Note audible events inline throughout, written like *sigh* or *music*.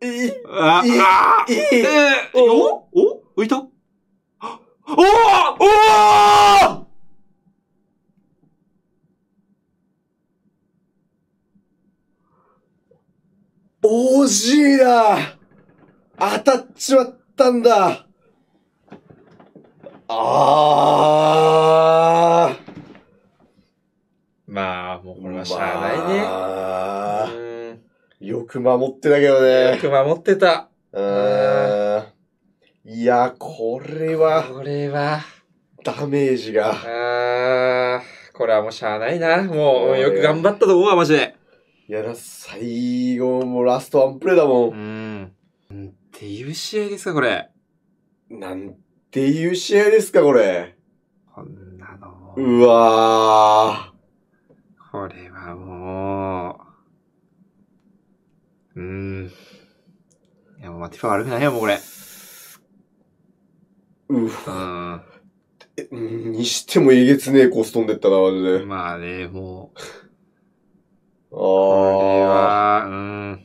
ええああええおお浮いたおおおお惜しいな当たっちまったんだああまあ、もうこれはしゃあないね。よく守ってたけどね。よく守ってた。うん。いや、これは。これは。ダメージが。ああ、これはもうしゃあないな。もう、よく頑張ったと思うわ、マジで。いや、最後、もうラストワンプレーだもん。うん。なんていう試合ですか、これ。なんていう試合ですか、これ。こんなの。うわー。これはもう。うん。いや、もうマティファー悪くないよ、もうこれ。ううん。え、にしてもえげつねえコース飛んでったな、マジで。まあね、もう。ああ。これは、うん。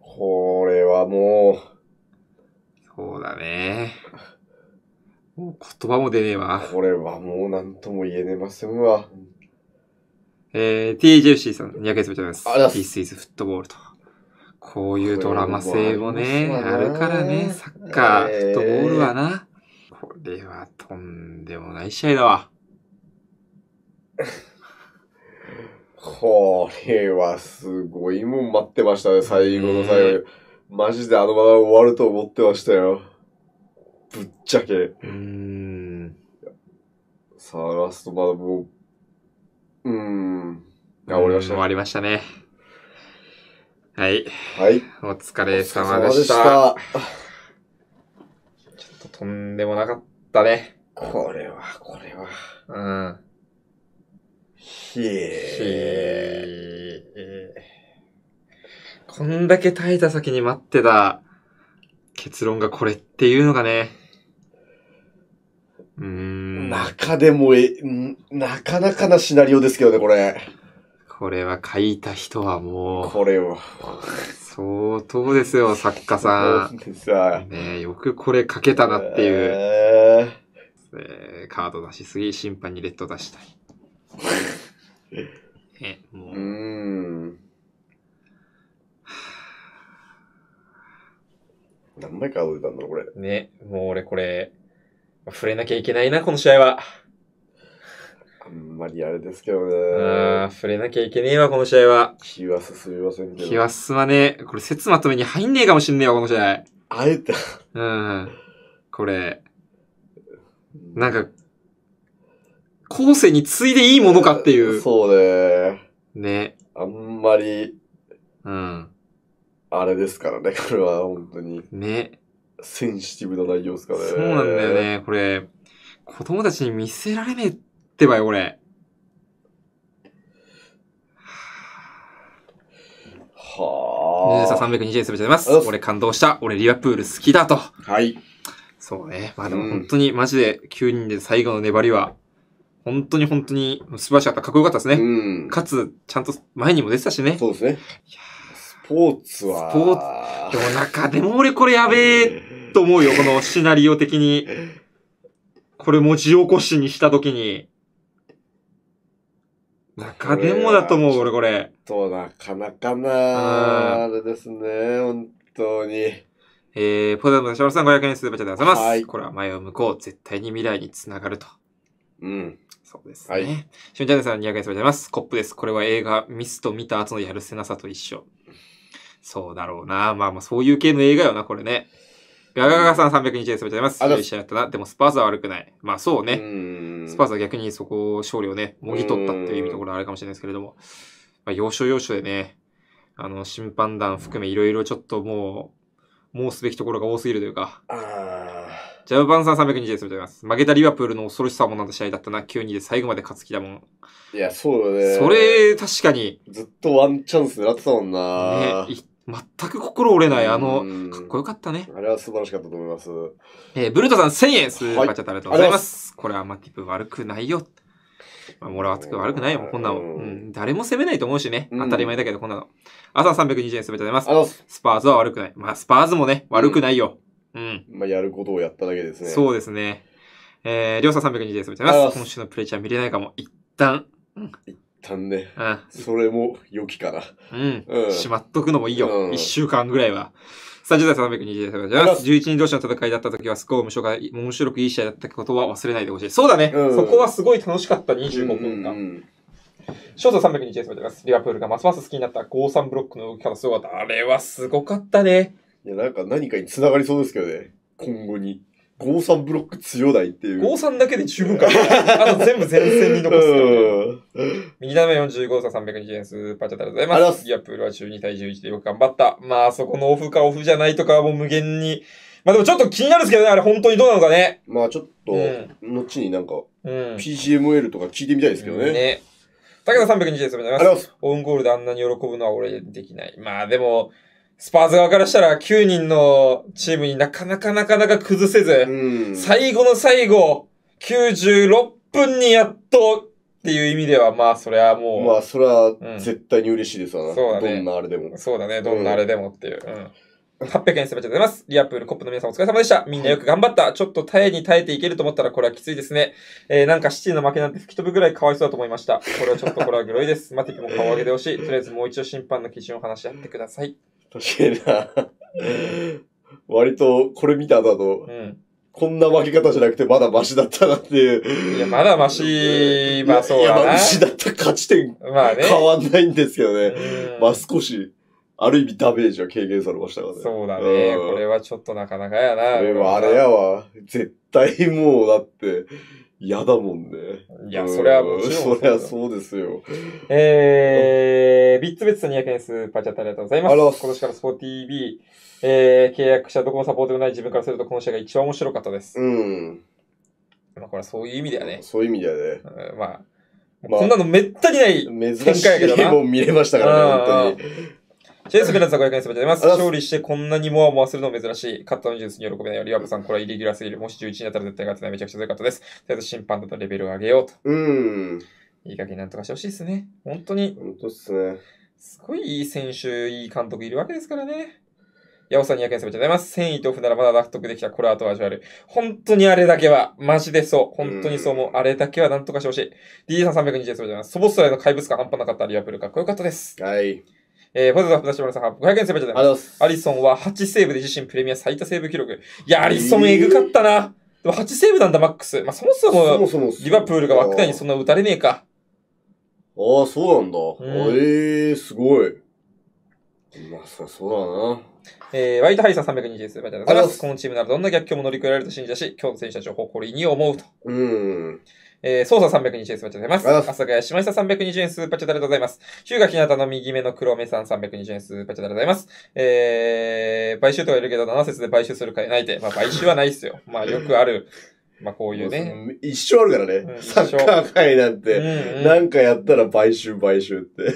これはもう。そうだね。もう言葉も出ねえわ。これはもう何とも言えねませんわ。えー、TJFC さん、200円詰めております。ありがとうございます。ピースイズフットボールと。こういうドラマ性もね、あるからね、サッカー、フットボールはな。これはとんでもない試合だわ。これはすごいもん待ってましたね、最後の最後。に。マジであのまま終わると思ってましたよ。ぶっちゃけ。うん。さあ、ラストまだもう、うーん。終わりましたね。終わりましたね。はい。はい。お疲れ様でした。したちょっととんでもなかったね。これは、これは。うん。ひえー。こんだけ耐えた先に待ってた結論がこれっていうのがね。うん。中でもえ、なかなかなシナリオですけどね、これ。これは書いた人はもう。これは。相当ですよ、作家さん。でさ。ねよくこれ書けたなっていう。えー、えー、カード出しすぎ、審判にレッド出したい。え、*laughs* もう。うん。何枚カード出たんだろう、これ。ね、もう俺これ、触れなきゃいけないな、この試合は。あんまりあれですけどね。ああ、触れなきゃいけねえわ、この試合は。気は進みませんけど。気は進まねえ。これ、説まとめに入んねえかもしんねえわ、この試合。あえて。うん。これ、なんか、後世に次いでいいものかっていう。そうね。ね。あんまり、うん。あれですからね、これは、本当に。ね。センシティブな内容ですからね。そうなんだよね、これ。子供たちに見せられねえってばよ、これ。はあ。さん320円すべてでます。俺感動した。俺リアプール好きだと。はい。そうね。まあでも本当にマジで9人で最後の粘りは、本当に本当に素晴らしかった。かっこよかったですね。うん、かつ、ちゃんと前にも出てたしね。そうですね。いやスポーツは。スポーツ。でも中でも俺これやべえと思うよ。このシナリオ的に。これ文字起こしにしたときに。中でもだと思う、俺これ。と、なかなかな、あれですね、本当に。えー、ポテトのシャロさん500円スーパーチャーでございます。はい。これは前を向こう、絶対に未来につながると。うん。そうですね。はい。ンチャンネルさん200円スーパーチャーでございます。コップです。これは映画、ミスと見た後のやるせなさと一緒。そうだろうな。まあまあ、そういう系の映画よな、これね。ガガガさん320円でございます。いい試合だったな。でもスパーズは悪くない。まあそうね。スパーズは逆にそこを勝利をね、もぎ取ったっていう意味ところはあるかもしれないですけれども。まあ要所要所でね、あの、審判団含めいろいろちょっともう、もうすべきところが多すぎるというか。ジャブバンさん320です。ございます。負けたリバプールの恐ろしさもなんだ試合だったな。9-2で最後まで勝つ気だもん。いや、そうだね。それ、確かに。ずっとワンチャンス狙ってたもんな。ね。全く心折れない、あの、かっこよかったね。あれは素晴らしかったと思います。えー、ブルートさん1000円、スーパーチャットありがとうございます。はい、これはマティプ悪くないよ。まあ、もらわつく悪くないよ、こんなの、うん。誰も責めないと思うしね。当たり前だけど、こんなの。朝320円すべてあります。スパーズは悪くない。まあ、スパーズもね、悪くないよ。うん。まあ、やることをやっただけですね。そうですね。えー、りょうさん320円すべてあります。今週のプレイチャー見れないかも。一旦。うん、一ったうん、それも良きかな。うん。うん、しまっとくのもいいよ。一、週間ぐらいは。30代320代でござ11人同士の戦いだった時は、スコア無償が面白くいい試合だったことは忘れないでほしい。そうだね、うん、そこはすごい楽しかった25分間。うんうん、ショート320でございます。リアプールがますます好きになった53ブロックの動き方すごかった。あれはすごかったね。いや、なんか何かに繋がりそうですけどね。今後に。サンブロック強ないっていう。サンだけで十分か。あと全部前線に残すか右斜め45差320円スーパーチャットありがとうございます。ギャップールは12対11でよく頑張った。まあ、そこのオフかオフじゃないとかもう無限に。まあでもちょっと気になるんですけどね、あれ本当にどうなのかね。まあちょっと、うん、後になんか、うん、PGML とか聞いてみたいですけどね。うん、ね。武田320円スーパーチャットありがとうございます。オウンゴールであんなに喜ぶのは俺できない。まあでも、スパーズ側からしたら9人のチームになかなかなかなか崩せず、最後の最後、96分にやっとっていう意味では、まあそれはもう。まあそれは絶対に嬉しいですわな、うん、そうだね。どんなあれでも。そうだね、どんなあれでもっていう。うん800円すべてでございます。リアプールコップの皆さんお疲れ様でした。みんなよく頑張った。ちょっと耐えに耐えていけると思ったらこれはきついですね。えー、なんかシティの負けなんて吹き飛ぶぐらいかわいそうだと思いました。これはちょっとこれはグロいです。マティクも顔上げてほしい。とりあえずもう一度審判の基準を話し合ってください。確かにな。割と、これ見た後だと、うん。こんな負け方じゃなくてまだマシだったなっていう。いや、まだマシ、まあそうだや、マシだった勝ち点まあね。変わんないんですけどね。うんまあ少し、ある意味ダメージは軽減されましたからね。そうだね。うんこれはちょっとなかなかやな。でもあれやわ。絶対もうだって、嫌だもんね。いや、そりゃもちろん。そりゃそうですよ。えー、ビッツベッツさん200円スーパーチャットありがとうございます。今年からスポーティービー、えー、契約者どこもサポートもない自分からするとこの試合が一番面白かったです。うん。まあこれそういう意味だよね。そういう意味だよね。まあ、まあ、こんなのめったにない展開やけどな。珍しいも見れましたからね、本当に。チェイスグランツは500円すべてでます。勝利してこんなにもわもわするの珍しい。勝ったのジュースに喜べないよ。リワブさん、これはイレギュラーすぎる。もし11になったら絶対勝てない。めちゃくちゃ強かったです。とりあえず審判だとレベルを上げようと。うん。いい加減なんとかしてほしいですね。本当に。本当っすね。すごいいい選手、いい監督いるわけですからね。八オさん200円すべてでます。繊維とフならまだ納得できた。これは後味悪い。本当にあれだけは、マジでそう。本当にそう思う。あれだけはなんとかしてほしい。D さん320円すべてでます。そぼそらの怪物感半端なかったリアプールかっこよかったです。はい。えー、ポテトは東村さんが500円セーブでございます。アリソンは8セーブで自身プレミア最多セーブ記録。いや、アリソンエグかったな。でも8セーブなんだ、マックス。まあ、そもそも、リバプールが枠内にそんな打たれねえか。ああ、そうなんだ。うん、ええー、すごい。まあ、そそうだな。えー、ワイトハイさん320です。このチームならどんな逆境も乗り越えられると信じたし、今日の選手たちを誇りに思うと。うん。えー、操作320円スーパーチャでございます。あ阿佐ヶ谷島下320円スーパーチャでございます。ヒューガひなたの右目の黒目さん320円スーパーチャでございます。えー、買収とかいるけど、7節で買収するかないて。まあ、買収はないっすよ。まあ、よくあるまあこういうね。一生あるからね。サッカー界なんて、うんなんかやったら買収買収って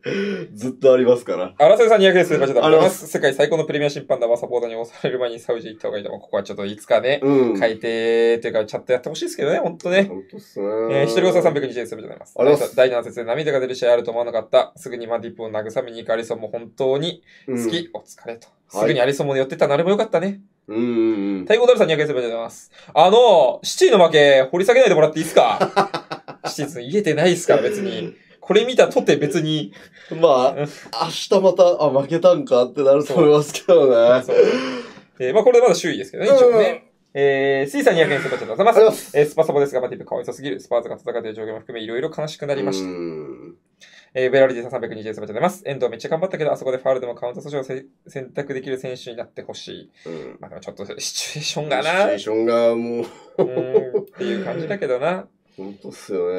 *laughs* ずっとありますから。荒瀬さん200円す。ありがとういます。世界最高のプレミア審判だわ。サポーターに押される前にサウジ行った方がいいと思う。ここはちょっといつかね、うん、改定というか、チャットやってほしいですけどね、ほんとね。ほんとっすね。えー、一人ごと320円す。ありがといます。ありがとういます。第7節で涙が出る試合あると思わなかった。すぐにマディップを慰めに行くアリソンも本当に好き。うん、お疲れと。すぐにアリソンも寄ってた。なるばよかったね。太鼓だるさん200円すればありがとうございます。あの、シティの負け、掘り下げないでもらっていいですか *laughs* シティん言えてないですか別に。これ見たとて別に。まあ、明日また、あ、負けたんかってなると思いますけどね。そう。えー、まあこれでまだ周囲ですけどね、一応ね。えー、スイさん200円すーパーチャいます。えー、スパサボですが、まあ、ティブかわいさすぎる。スパーズが戦っている状況も含め、いろいろ悲しくなりました。えー、ベラルディさん320円でございます。遠藤めっちゃ頑張ったけど、あそこでファールでもカウントー訴訟を選択できる選手になってほしい。うん、まあちょっとシチュエーションがな。シチュエーションがもううん。っていう感じだけどな。本当っすよね。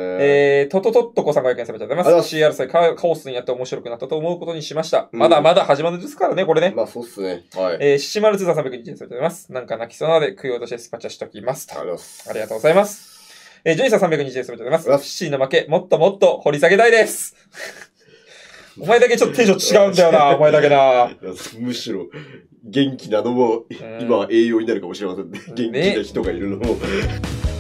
えー、ととととこさん500円されちゃいます。CR さえカオスにやって面白くなったと思うことにしました。うん、まだまだ始まるですからね、これね。まあそうっすね。はい。えー、シシマルズさん320円さちゃいます。なんか泣きそうなので、食い落としてスパチャしときます。とます。ありがとうございます。えー、ジョニーさん320円でございます。フッシーの負け、もっともっと掘り下げたいです。*laughs* お前だけちょっとテンション違うんだよな、*laughs* お前だけな。むしろ、元気なのも、今は栄養になるかもしれませんね。元気な人がいるのも。ね